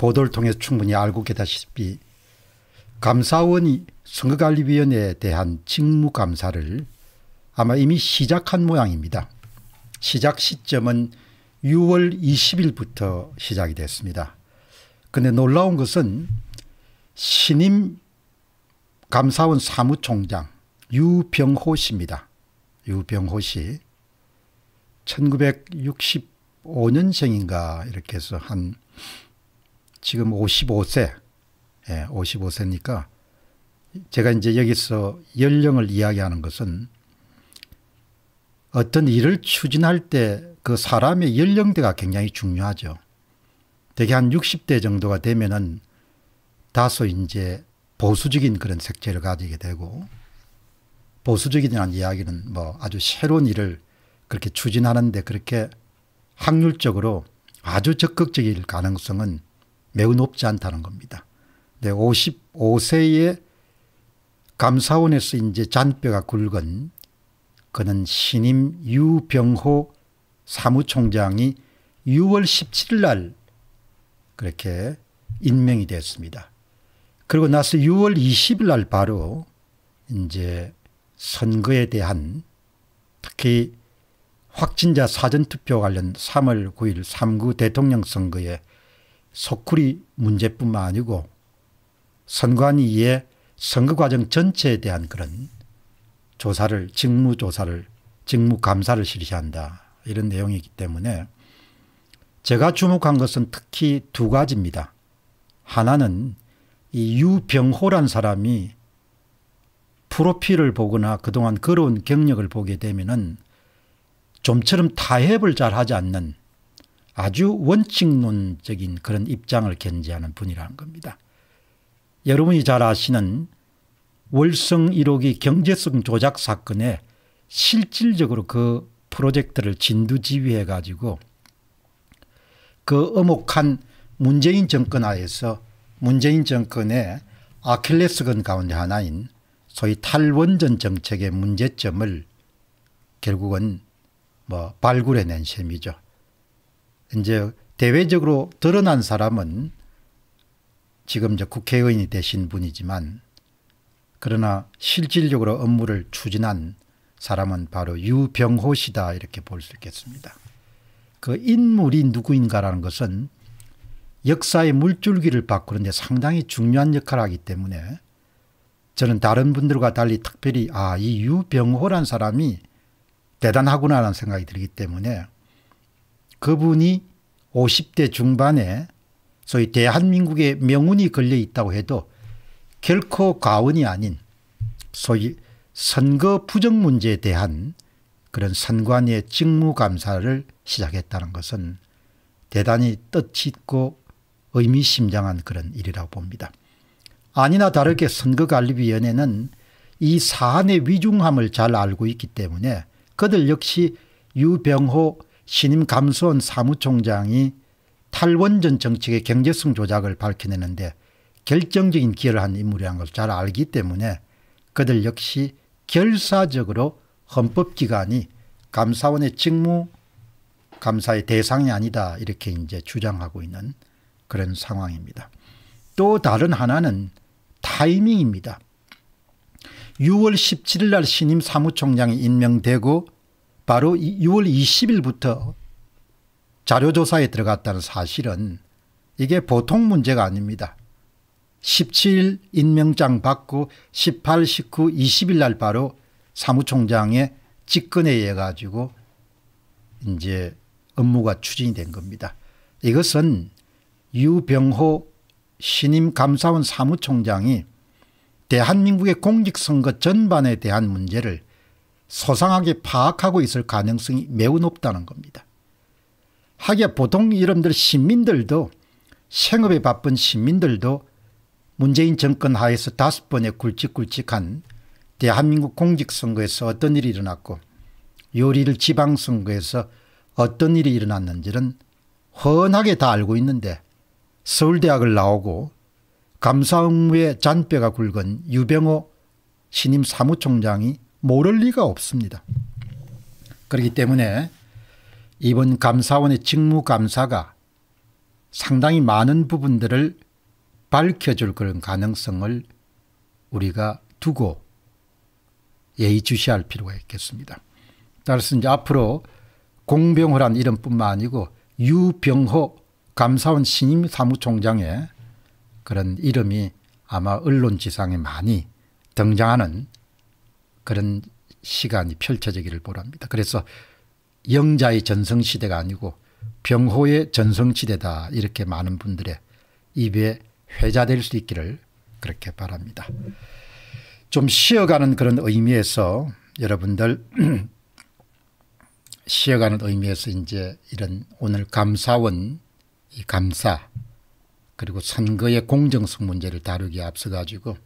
보도를 통해 충분히 알고 계다시피 감사원이 선거관리위원회에 대한 직무감사를 아마 이미 시작한 모양입니다. 시작 시점은 6월 20일부터 시작이 됐습니다. 그런데 놀라운 것은 신임 감사원 사무총장 유병호 씨입니다. 유병호 씨 1965년생인가 이렇게 해서 한 지금 55세, 예, 55세니까 제가 이제 여기서 연령을 이야기하는 것은 어떤 일을 추진할 때 그 사람의 연령대가 굉장히 중요하죠. 대개 한 60대 정도가 되면은 다소 이제 보수적인 그런 색채를 가지게 되고 보수적이라는 이야기는 뭐 아주 새로운 일을 그렇게 추진하는데 그렇게 확률적으로 아주 적극적일 가능성은 매우 높지 않다는 겁니다. 네, 55세에 감사원에서 이제 잔뼈가 굵은 그는 신임 유병호 사무총장이 6월 17일 날 그렇게 임명이 됐습니다. 그리고 나서 6월 20일 날 바로 이제 선거에 대한 특히 확진자 사전투표 관련 3월 9일 3구 대통령 선거에 소쿠리 문제뿐만 아니고 선관위의 선거 과정 전체에 대한 그런 조사를 직무조사를 직무감사를 실시한다 이런 내용이기 때문에 제가 주목한 것은 특히 두 가지입니다. 하나는 이 유병호란 사람이 프로필을 보거나 그동안 걸어온 경력을 보게 되면은 좀처럼 타협을 잘 하지 않는 아주 원칙론적인 그런 입장을 견지하는 분이라는 겁니다. 여러분이 잘 아시는 월성 1호기 경제성 조작 사건에 실질적으로 그 프로젝트를 진두지휘해 가지고 그 엄혹한 문재인 정권 하에서 문재인 정권의 아킬레스건 가운데 하나인 소위 탈원전 정책의 문제점을 결국은 뭐 발굴해낸 셈이죠. 이제 대외적으로 드러난 사람은 지금 저 국회의원이 되신 분이지만 그러나 실질적으로 업무를 추진한 사람은 바로 유병호 씨다 이렇게 볼 수 있겠습니다. 그 인물이 누구인가라는 것은 역사의 물줄기를 바꾸는데 상당히 중요한 역할을 하기 때문에 저는 다른 분들과 달리 특별히 아 이 유병호란 사람이 대단하구나라는 생각이 들기 때문에 그분이 50대 중반에 소위 대한민국의 명운이 걸려 있다고 해도 결코 과언이 아닌 소위 선거 부정 문제에 대한 그런 선관위의 직무감사를 시작했다는 것은 대단히 뜻깊고 의미심장한 그런 일이라고 봅니다. 아니나 다르게 선거관리위원회는 이 사안의 위중함을 잘 알고 있기 때문에 그들 역시 유병호 신임 감수원 사무총장이 탈원전 정책의 경제성 조작을 밝혀내는데 결정적인 기여를 한 인물이라는 것잘 알기 때문에 그들 역시 결사적으로 헌법기관이 감사원의 직무 감사의 대상이 아니다 이렇게 이제 주장하고 있는 그런 상황입니다. 또 다른 하나는 타이밍입니다. 6월 17일 날 신임 사무총장이 임명되고 바로 6월 20일부터 자료조사에 들어갔다는 사실은 이게 보통 문제가 아닙니다. 17일 임명장 받고 18, 19, 20일 날 바로 사무총장의 직권에 의해 가지고 이제 업무가 추진이 된 겁니다. 이것은 유병호 신임 감사원 사무총장이 대한민국의 공직선거 전반에 대한 문제를 소상하게 파악하고 있을 가능성이 매우 높다는 겁니다. 하기야 보통 이름들 시민들도 생업에 바쁜 시민들도 문재인 정권 하에서 다섯 번의 굵직굵직한 대한민국 공직선거에서 어떤 일이 일어났고 요리를 지방선거에서 어떤 일이 일어났는지는 훤하게 다 알고 있는데 서울대학을 나오고 감사의무에 잔뼈가 굵은 유병호 신임 사무총장이 모를 리가 없습니다. 그렇기 때문에 이번 감사원의 직무감사가 상당히 많은 부분들을 밝혀줄 그런 가능성을 우리가 두고 예의주시할 필요가 있겠습니다. 따라서 이제 앞으로 공병호란 이름뿐만 아니고 유병호 감사원 신임 사무총장의 그런 이름이 아마 언론지상에 많이 등장하는 그런 시간이 펼쳐지기를 보랍니다. 그래서 영자의 전성시대가 아니고 병호의 전성시대다 이렇게 많은 분들의 입에 회자될 수 있기를 그렇게 바랍니다. 좀 쉬어가는 그런 의미에서 여러분들 쉬어가는 의미에서 이제 이런 오늘 감사원 이 감사 그리고 선거의 공정성 문제를 다루기에 앞서가지고